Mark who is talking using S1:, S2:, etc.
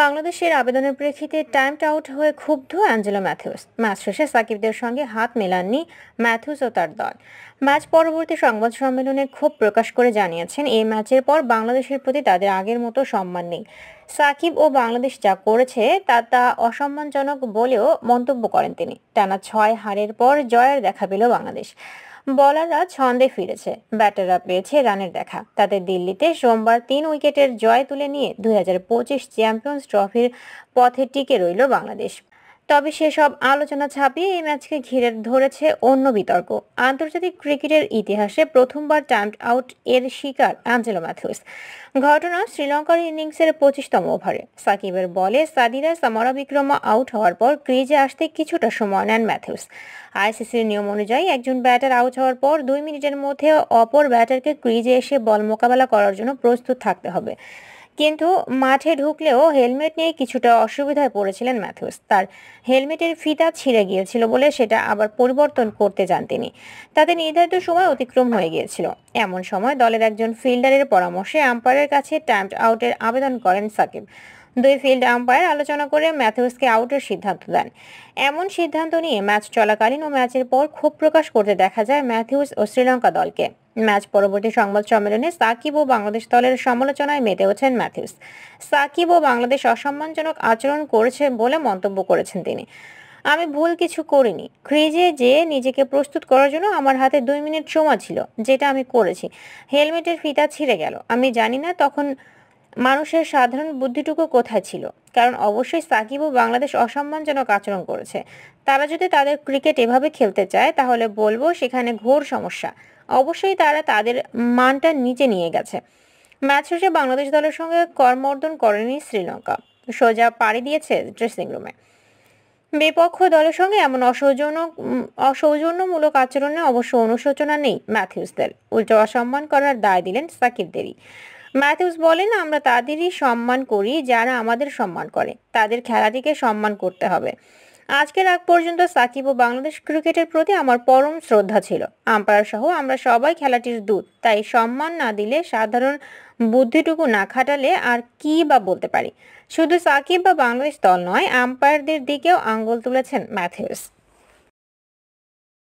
S1: বাংলাদেশের আবেদনের প্রেক্ষিতে টাইম আউট হয়ে ক্ষুব্ধ অ্যাঞ্জেলো ম্যাথিউস ম্যাচ শেষে সাকিবদের সঙ্গে হাত মেলাননি ম্যাথিউস ও তার দল ম্যাচ পরবর্তী সংবাদ সম্মেলনে ক্ষোভ প্রকাশ করে জানিয়েছেন এই ম্যাচের পর বাংলাদেশের প্রতি তাদের আগের মতো সম্মান নেই সাকিব ও বাংলাদেশ যা করেছে তা তা অসম্মানজনক বলেও মন্তব্য করেন তিনি টানা ছয় হারের পর জয়ের দেখা পেল বাংলাদেশ বলাররা ছন্দে ফিরেছে ব্যাটাররা পেয়েছে রানের দেখা তাদের দিল্লিতে সোমবার তিন উইকেটের জয় তুলে নিয়ে দুই চ্যাম্পিয়ন্স ট্রফির পথে টিকে রইল বাংলাদেশ তবে সেসব আলোচনা ছাপিয়ে এই ম্যাচকে ঘিরে ধরেছে অন্য বিতর্ক আন্তর্জাতিক ক্রিকেটের ইতিহাসে প্রথমবার টাইম আউট এর শিকার আঞ্জেলো ম্যাথুস ঘটনা শ্রীলঙ্কার ইনিংসের পঁচিশতম ওভারে সাকিবের বলে সাদিরা সামারা বিক্রমা আউট হওয়ার পর ক্রিজে আসতে কিছুটা সময় নেন ম্যাথুস আইসিসির নিয়ম অনুযায়ী একজন ব্যাটার আউট হওয়ার পর দুই মিনিটের মধ্যে অপর ব্যাটারকে ক্রিজে এসে বল মোকাবেলা করার জন্য প্রস্তুত থাকতে হবে কিন্তু মাঠে ঢুকলেও হেলমেট নিয়ে কিছুটা অসুবিধায় পড়েছিলেন ম্যাথুস তার হেলমেটের ফিতা ছিঁড়ে গিয়েছিল বলে সেটা আবার পরিবর্তন করতে যান তিনি তাতে নির্ধারিত সময় অতিক্রম হয়ে গিয়েছিল এমন সময় দলের একজন ফিল্ডারের পরামর্শে আম্পায়ারের কাছে টাইম আউটের আবেদন করেন সাকিব দুই ফিল্ড আম্পায়ার আলোচনা করে ম্যাথিউসকে আউটের সিদ্ধান্ত দেন এমন সিদ্ধান্ত নিয়ে ম্যাচ চলাকালীন ও ম্যাচের পর ক্ষোভ প্রকাশ করতে দেখা যায় ম্যাথিউস ও শ্রীলঙ্কা দলকে ম্যাচ পরবর্তী সংবাদ সম্মেলনে সাকিব ও বাংলাদেশ দলের সমালোচনায় মেতে ওঠেন ম্যাথিউস সাকিব ও বাংলাদেশ অসম্মানজনক আচরণ করেছে বলে মন্তব্য করেছেন তিনি আমি ভুল কিছু করিনি ক্রিজে যে নিজেকে প্রস্তুত করার জন্য আমার হাতে দুই মিনিট সময় ছিল যেটা আমি করেছি হেলমেটের ফিতা ছিঁড়ে গেল আমি জানি না তখন মানুষের সাধারণ বুদ্ধিটুকু কোথায় ছিল কারণ অবশ্যই সাকিব ও বাংলাদেশ অসম্মানজনক আচরণ করেছে তারা যদি তাদের ক্রিকেট এভাবে খেলতে চায় তাহলে বলবো সেখানে ঘোর সমস্যা অবশ্যই তারা তাদের মানটা নিচে নিয়ে গেছে ম্যাচ শেষে বাংলাদেশ দলের সঙ্গে কর্মর্দন করেনি শ্রীলঙ্কা সোজা পাড়ি দিয়েছে ড্রেসিং রুমে বিপক্ষ দলের সঙ্গে এমন অসৌজন্য অসৌজন্যমূলক আচরণে অবশ্য অনুশোচনা নেই ম্যাথিউসদের উল্টো অসম্মান করার দায় দিলেন সাকিবদেরই ম্যাথিউস বলেন আমরা তাদেরই সম্মান করি যারা আমাদের সম্মান করে তাদের খেলাটিকে সম্মান করতে হবে আজকের আগ পর্যন্ত সাকিব ও বাংলাদেশ ক্রিকেটের প্রতি আমার পরম শ্রদ্ধা ছিল আম্পায়ার সহ আমরা সবাই খেলাটির দূত তাই সম্মান না দিলে সাধারণ বুদ্ধিটুকু না খাটালে আর কি বা বলতে পারি শুধু সাকিব বা বাংলাদেশ দল নয় আম্পায়ারদের দিকেও আঙ্গুল তুলেছেন ম্যাথিউস